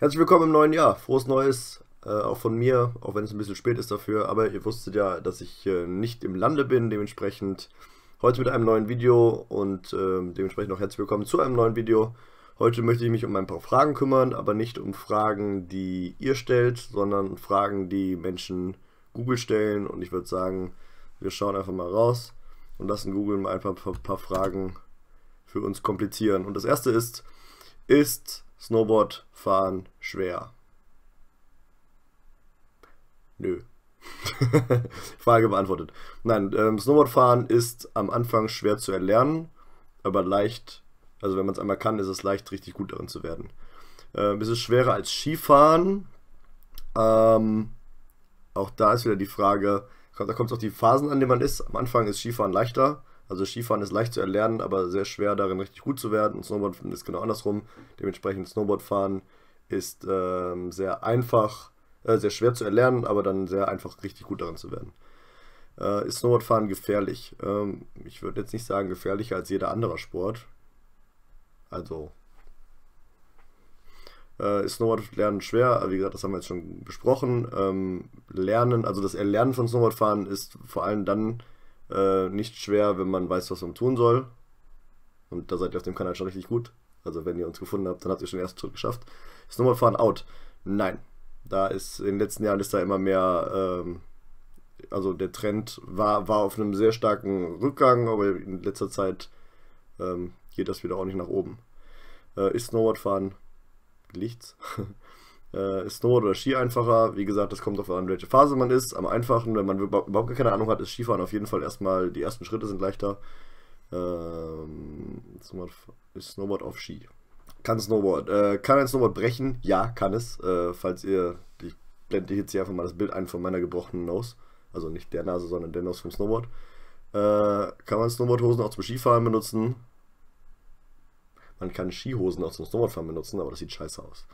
Herzlich willkommen im neuen Jahr. Frohes Neues, äh, auch von mir, auch wenn es ein bisschen spät ist dafür. Aber ihr wusstet ja, dass ich äh, nicht im Lande bin. Dementsprechend heute mit einem neuen Video und äh, dementsprechend auch herzlich willkommen zu einem neuen Video. Heute möchte ich mich um ein paar Fragen kümmern, aber nicht um Fragen, die ihr stellt, sondern Fragen, die Menschen Google stellen. Und ich würde sagen, wir schauen einfach mal raus und lassen Google mal einfach ein paar, paar Fragen für uns komplizieren. Und das erste ist, ist Snowboard fahren schwer? Nö. Frage beantwortet. Nein, ähm, Snowboardfahren ist am Anfang schwer zu erlernen, aber leicht, also wenn man es einmal kann, ist es leicht, richtig gut darin zu werden. Ähm, es ist schwerer als Skifahren. Ähm, auch da ist wieder die Frage, da kommt es auf die Phasen an, denen man ist. Am Anfang ist Skifahren leichter, also Skifahren ist leicht zu erlernen, aber sehr schwer darin richtig gut zu werden. Und Snowboardfahren ist genau andersrum. Dementsprechend Snowboardfahren ist ähm, sehr einfach, äh, sehr schwer zu erlernen, aber dann sehr einfach richtig gut darin zu werden. Äh, ist Snowboardfahren gefährlich? Ähm, ich würde jetzt nicht sagen gefährlicher als jeder andere Sport. Also äh, ist Snowboardlernen schwer, wie gesagt, das haben wir jetzt schon besprochen. Ähm, lernen, also das Erlernen von Snowboardfahren ist vor allem dann äh, nicht schwer, wenn man weiß, was man tun soll. Und da seid ihr auf dem Kanal schon richtig gut. Also wenn ihr uns gefunden habt, dann habt ihr schon den ersten Schritt geschafft. Ist Snowboardfahren out. Nein. Da ist in den letzten Jahren ist da immer mehr, ähm, also der Trend war, war auf einem sehr starken Rückgang, aber in letzter Zeit ähm, geht das wieder auch nicht nach oben. Äh, ist Snowboardfahren nichts. äh, ist Snowboard oder Ski einfacher. Wie gesagt, das kommt darauf an, welche Phase man ist. Am einfachen, wenn man überhaupt gar keine Ahnung hat, ist Skifahren auf jeden Fall erstmal, die ersten Schritte sind leichter. Ähm, ist Snowboard auf Ski. Kann Snowboard. Äh, kann ein Snowboard brechen? Ja, kann es. Äh, falls ihr, ich blende jetzt hier einfach mal das Bild ein von meiner gebrochenen Nose. Also nicht der Nase, sondern der Nose vom Snowboard. Äh, kann man Snowboardhosen auch zum Skifahren benutzen? Man kann Skihosen auch zum Snowboardfahren benutzen, aber das sieht scheiße aus.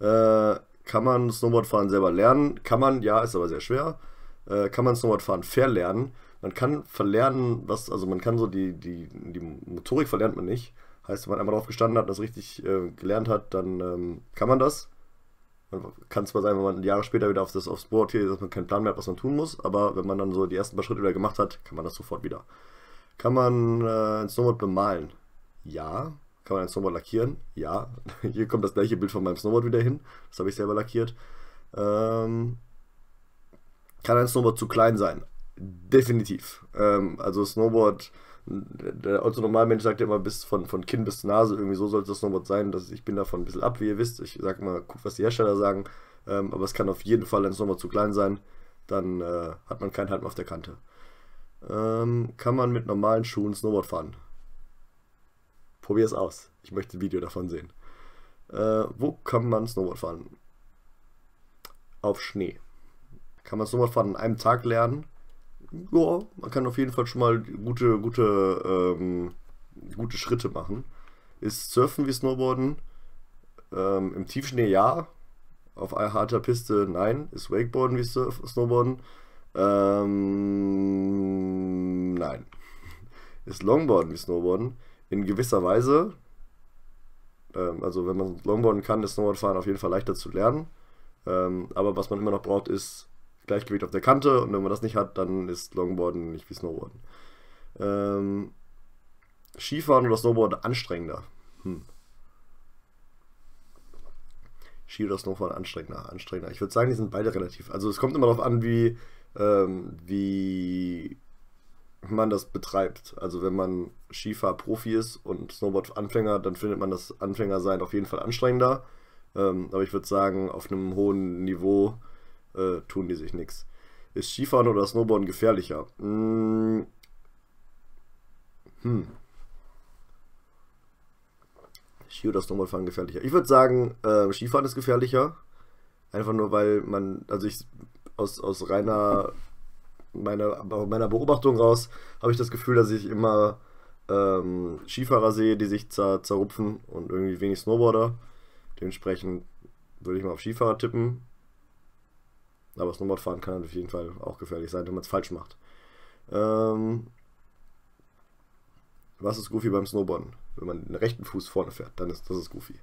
Äh, kann man Snowboardfahren selber lernen? Kann man, ja, ist aber sehr schwer. Äh, kann man Snowboardfahren verlernen? Man kann verlernen, was, also man kann so die, die, die Motorik verlernt man nicht. Heißt, wenn man einmal drauf gestanden hat, das richtig äh, gelernt hat, dann ähm, kann man das. Man kann zwar sein, wenn man Jahre später wieder auf das, aufs Board hier, dass man keinen Plan mehr hat, was man tun muss, aber wenn man dann so die ersten paar Schritte wieder gemacht hat, kann man das sofort wieder. Kann man äh, ein Snowboard bemalen? Ja. Kann man ein Snowboard lackieren? Ja. Hier kommt das gleiche Bild von meinem Snowboard wieder hin. Das habe ich selber lackiert. Ähm, kann ein Snowboard zu klein sein? Definitiv. Ähm, also Snowboard, der Mensch sagt ja immer, bis von, von Kinn bis zur Nase, irgendwie so sollte das Snowboard sein. Das, ich bin davon ein bisschen ab, wie ihr wisst. Ich sage mal, guck, was die Hersteller sagen. Ähm, aber es kann auf jeden Fall ein Snowboard zu klein sein. Dann äh, hat man keinen Halt mehr auf der Kante. Ähm, kann man mit normalen Schuhen Snowboard fahren? Probier es aus. Ich möchte ein Video davon sehen. Äh, wo kann man Snowboard fahren? Auf Schnee. Kann man Snowboard fahren in einem Tag lernen? Ja, man kann auf jeden Fall schon mal gute, gute, ähm, gute Schritte machen. Ist Surfen wie Snowboarden? Ähm, Im Tiefschnee ja. Auf einer harter Piste nein. Ist Wakeboarden wie Surf Snowboarden? Ähm, nein. Ist Longboarden wie Snowboarden? in gewisser Weise, ähm, also wenn man Longboarden kann, ist Snowboardfahren auf jeden Fall leichter zu lernen. Ähm, aber was man immer noch braucht, ist Gleichgewicht auf der Kante und wenn man das nicht hat, dann ist Longboarden nicht wie Snowboarden. Ähm, Skifahren oder Snowboarden anstrengender. Hm. Ski oder Snowboard anstrengender, anstrengender. Ich würde sagen, die sind beide relativ. Also es kommt immer darauf an, wie, ähm, wie man das betreibt. Also wenn man Skifahr-Profi ist und Snowboard-Anfänger, dann findet man das Anfängersein auf jeden Fall anstrengender. Ähm, aber ich würde sagen, auf einem hohen Niveau äh, tun die sich nichts. Ist Skifahren oder Snowboarden gefährlicher? Hm. hm. Ski- oder Snowboardfahren gefährlicher? Ich würde sagen, äh, Skifahren ist gefährlicher. Einfach nur, weil man, also ich aus, aus reiner meiner, meiner Beobachtung raus habe ich das Gefühl, dass ich immer ähm, Skifahrer sehe, die sich zer, zerrupfen und irgendwie wenig Snowboarder. Dementsprechend würde ich mal auf Skifahrer tippen. Aber Snowboardfahren kann auf jeden Fall auch gefährlich sein, wenn man es falsch macht. Ähm, was ist goofy beim Snowboarden? Wenn man den rechten Fuß vorne fährt, dann ist das ist goofy.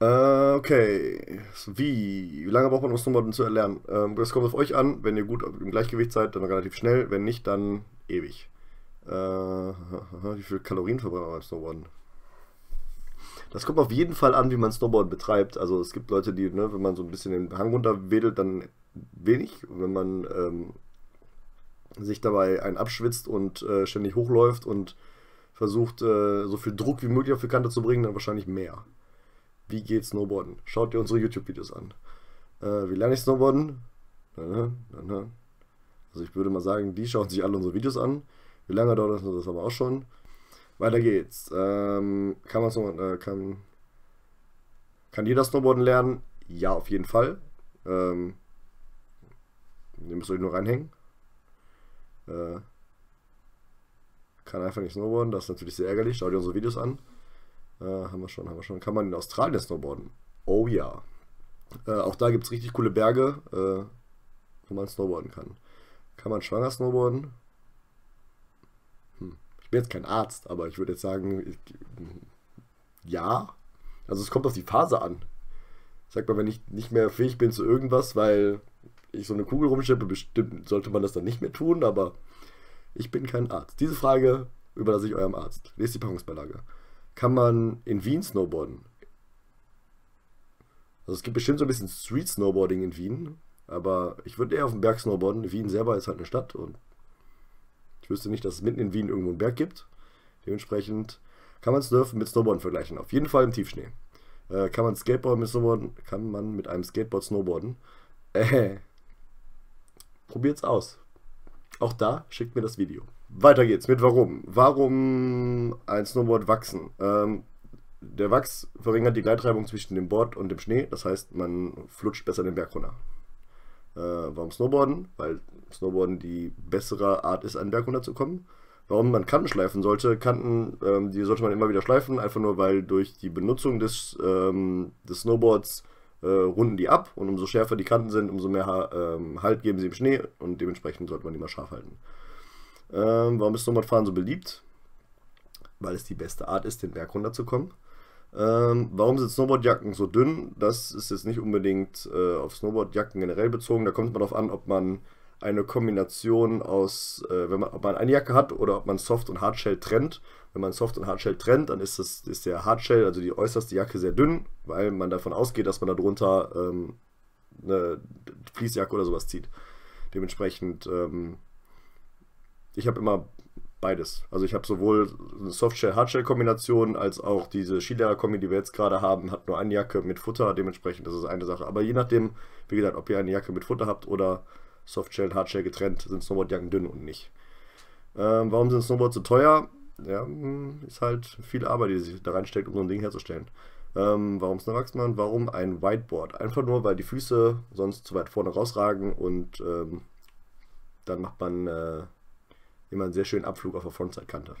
Äh, okay. Wie? Wie lange braucht man, um Snowboarden zu erlernen? Ähm, das kommt auf euch an. Wenn ihr gut im Gleichgewicht seid, dann relativ schnell. Wenn nicht, dann ewig. Äh, wie viel Kalorien verbrennt man beim Snowboarden? Das kommt auf jeden Fall an, wie man Snowboard betreibt. Also es gibt Leute, die, ne, wenn man so ein bisschen den Hang runterwedelt, dann wenig. Wenn man ähm, sich dabei einen abschwitzt und äh, ständig hochläuft und versucht, äh, so viel Druck wie möglich auf die Kante zu bringen, dann wahrscheinlich mehr wie geht Snowboarden? Schaut dir unsere YouTube-Videos an. Äh, wie lerne ich Snowboarden? Also ich würde mal sagen, die schauen sich alle unsere Videos an. Wie lange dauert das, das aber auch schon. Weiter geht's. Ähm, kann man so, äh, kann, kann jeder Snowboarden lernen? Ja, auf jeden Fall. Ähm, ihr müsst euch nur reinhängen. Äh, kann einfach nicht snowboarden, das ist natürlich sehr ärgerlich. Schaut dir unsere Videos an. Äh, haben wir schon, haben wir schon. Kann man in Australien snowboarden? Oh ja. Äh, auch da gibt es richtig coole Berge, äh, wo man snowboarden kann. Kann man schwanger snowboarden? Hm. Ich bin jetzt kein Arzt, aber ich würde jetzt sagen, ich, ja. Also es kommt auf die Phase an. Sagt mal, wenn ich nicht mehr fähig bin zu irgendwas, weil ich so eine Kugel rumschippe, bestimmt sollte man das dann nicht mehr tun, aber ich bin kein Arzt. Diese Frage überlasse ich eurem Arzt. Lest die Packungsbeilage kann man in Wien snowboarden. Also es gibt bestimmt so ein bisschen Street Snowboarding in Wien, aber ich würde eher auf dem Berg snowboarden. Wien selber ist halt eine Stadt und ich wüsste nicht, dass es mitten in Wien irgendwo einen Berg gibt. Dementsprechend kann man Surfen mit Snowboarden vergleichen. Auf jeden Fall im Tiefschnee. Äh, kann man Skateboarden mit Snowboarden? Kann man mit einem Skateboard snowboarden? Äh, probiert's aus. Auch da schickt mir das Video. Weiter geht's mit Warum. Warum ein Snowboard wachsen? Ähm, der Wachs verringert die Gleitreibung zwischen dem Board und dem Schnee, das heißt, man flutscht besser den Berg runter. Äh, warum Snowboarden? Weil Snowboarden die bessere Art ist, einen Berg runterzukommen. Warum man Kanten schleifen sollte? Kanten, ähm, die sollte man immer wieder schleifen, einfach nur weil durch die Benutzung des, ähm, des Snowboards äh, runden die ab und umso schärfer die Kanten sind, umso mehr ha ähm, Halt geben sie im Schnee und dementsprechend sollte man die mal scharf halten. Ähm, warum ist Snowboardfahren so beliebt? Weil es die beste Art ist, den Berg runterzukommen. Ähm, warum sind Snowboardjacken so dünn? Das ist jetzt nicht unbedingt äh, auf Snowboardjacken generell bezogen. Da kommt man darauf an, ob man eine Kombination aus, äh, wenn man, ob man eine Jacke hat oder ob man Soft und Hardshell trennt. Wenn man Soft und Hardshell trennt, dann ist, das, ist der Hardshell, also die äußerste Jacke, sehr dünn, weil man davon ausgeht, dass man darunter ähm, eine Fließjacke oder sowas zieht. Dementsprechend ähm, ich habe immer beides. Also ich habe sowohl eine Softshell-Hardshell-Kombination als auch diese Skilehrer-Kombi, die wir jetzt gerade haben, hat nur eine Jacke mit Futter, dementsprechend das ist eine Sache. Aber je nachdem, wie gesagt, ob ihr eine Jacke mit Futter habt oder Softshell, Hardshell getrennt, sind Snowboardjacken dünn und nicht. Ähm, warum sind Snowboards so teuer? Ja, hm, ist halt viel Arbeit, die sich da reinsteckt, um so ein Ding herzustellen. Ähm, warum Snowboardmann? Warum ein Whiteboard? Einfach nur, weil die Füße sonst zu weit vorne rausragen und ähm, dann macht man äh, immer einen sehr schönen Abflug auf der Frontside-Kante.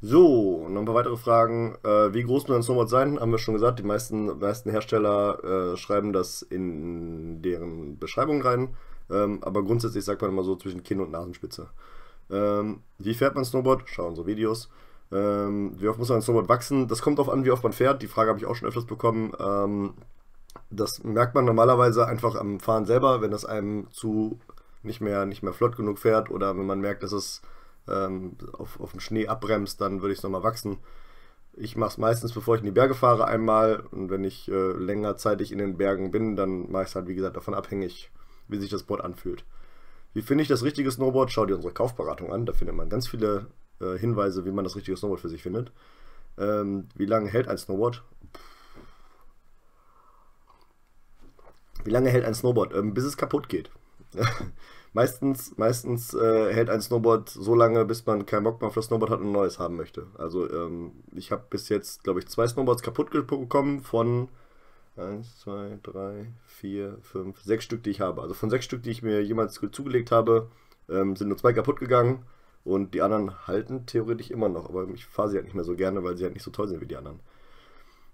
So, noch ein paar weitere Fragen. Äh, wie groß muss ein Snowboard sein? Haben wir schon gesagt. Die meisten, meisten Hersteller äh, schreiben das in deren Beschreibung rein. Ähm, aber grundsätzlich sagt man immer so zwischen Kinn und Nasenspitze. Ähm, wie fährt man Snowboard? Schauen unsere Videos. Ähm, wie oft muss ein Snowboard wachsen? Das kommt darauf an, wie oft man fährt. Die Frage habe ich auch schon öfters bekommen. Ähm, das merkt man normalerweise einfach am Fahren selber, wenn das einem zu nicht mehr, nicht mehr flott genug fährt oder wenn man merkt, dass es ähm, auf, auf dem Schnee abbremst, dann würde ich es nochmal wachsen. Ich mache es meistens, bevor ich in die Berge fahre, einmal. Und wenn ich äh, längerzeitig in den Bergen bin, dann mache ich es halt, wie gesagt, davon abhängig, wie sich das Board anfühlt. Wie finde ich das richtige Snowboard? Schau dir unsere Kaufberatung an. Da findet man ganz viele äh, Hinweise, wie man das richtige Snowboard für sich findet. Ähm, wie lange hält ein Snowboard? Wie lange hält ein Snowboard? Ähm, bis es kaputt geht. meistens meistens äh, hält ein Snowboard so lange, bis man keinen Bock mehr auf das Snowboard hat und ein neues haben möchte. Also ähm, ich habe bis jetzt, glaube ich, zwei Snowboards kaputt bekommen von 1, 2, 3, 4, 5, 6 Stück, die ich habe. Also von sechs Stück, die ich mir jemals zugelegt habe, ähm, sind nur zwei kaputt gegangen. Und die anderen halten theoretisch immer noch, aber ich fahre sie halt nicht mehr so gerne, weil sie halt nicht so toll sind wie die anderen.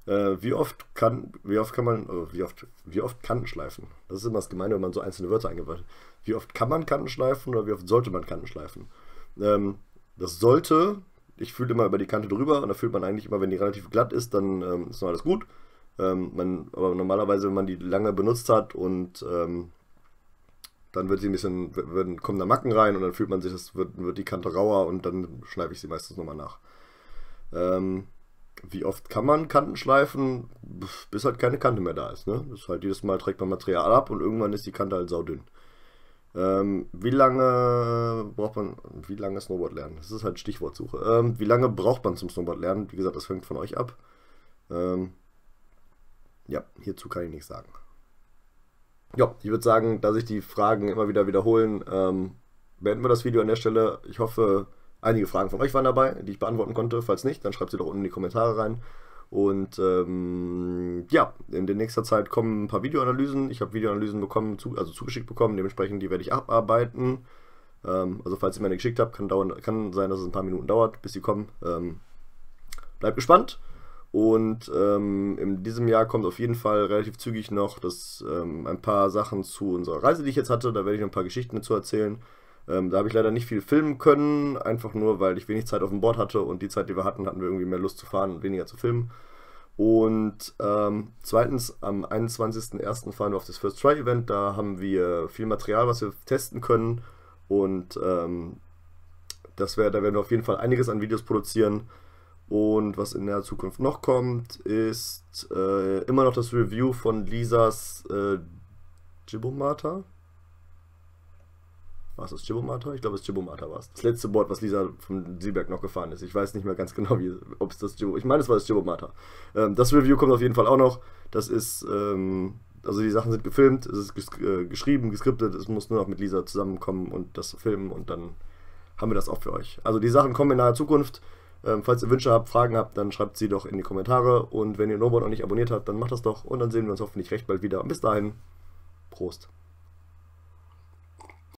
Äh, wie oft kann, wie oft kann man, oh, wie oft, wie oft Kanten schleifen? Das ist immer das Gemeine, wenn man so einzelne Wörter eingebaut. Wie oft kann man Kanten schleifen oder wie oft sollte man Kanten schleifen? Ähm, das sollte, ich fühle immer über die Kante drüber und da fühlt man eigentlich immer, wenn die relativ glatt ist, dann ähm, ist noch alles gut. Ähm, man, aber normalerweise, wenn man die lange benutzt hat und ähm, dann wird sie ein bisschen, werden, kommen da Macken rein und dann fühlt man sich, das wird, wird die Kante rauer und dann schleife ich sie meistens nochmal nach. Ähm, wie oft kann man Kanten schleifen, bis halt keine Kante mehr da ist. Ne? Das ist halt jedes Mal trägt man Material ab und irgendwann ist die Kante halt saudünn. Ähm, wie lange braucht man, wie lange Snowboard lernen? Das ist halt Stichwortsuche. Ähm, wie lange braucht man zum Snowboard lernen? Wie gesagt, das hängt von euch ab. Ähm, ja, hierzu kann ich nichts sagen. Ja, ich würde sagen, da sich die Fragen immer wieder wiederholen, ähm, beenden wir das Video an der Stelle. Ich hoffe, Einige Fragen von euch waren dabei, die ich beantworten konnte. Falls nicht, dann schreibt sie doch unten in die Kommentare rein. Und ähm, ja, in der nächsten Zeit kommen ein paar Videoanalysen. Ich habe Videoanalysen bekommen, zu, also zugeschickt bekommen, dementsprechend die werde ich abarbeiten. Ähm, also falls ihr mir eine geschickt habt, kann, dauern, kann sein, dass es ein paar Minuten dauert, bis sie kommen. Ähm, bleibt gespannt. Und ähm, in diesem Jahr kommt auf jeden Fall relativ zügig noch das, ähm, ein paar Sachen zu unserer Reise, die ich jetzt hatte. Da werde ich noch ein paar Geschichten dazu erzählen. Ähm, da habe ich leider nicht viel filmen können, einfach nur, weil ich wenig Zeit auf dem Board hatte und die Zeit, die wir hatten, hatten wir irgendwie mehr Lust zu fahren und weniger zu filmen. Und ähm, zweitens, am 21.01. fahren wir auf das First Try Event. Da haben wir viel Material, was wir testen können. Und ähm, das wär, da werden wir auf jeden Fall einiges an Videos produzieren. Und was in der Zukunft noch kommt, ist äh, immer noch das Review von Lisas äh, Gibomata war es das Chibomata? Ich glaube, es Chibomata war es. Das letzte Board, was Lisa von Sieberg noch gefahren ist. Ich weiß nicht mehr ganz genau, ob es das Chibomata... Ich meine, es war das Chibomata. Ähm, das Review kommt auf jeden Fall auch noch. Das ist... Ähm, also die Sachen sind gefilmt, es ist ges äh, geschrieben, geskriptet, es muss nur noch mit Lisa zusammenkommen und das filmen und dann haben wir das auch für euch. Also die Sachen kommen in naher Zukunft. Ähm, falls ihr Wünsche habt, Fragen habt, dann schreibt sie doch in die Kommentare. Und wenn ihr Norbert noch nicht abonniert habt, dann macht das doch. Und dann sehen wir uns hoffentlich recht bald wieder. Bis dahin, Prost.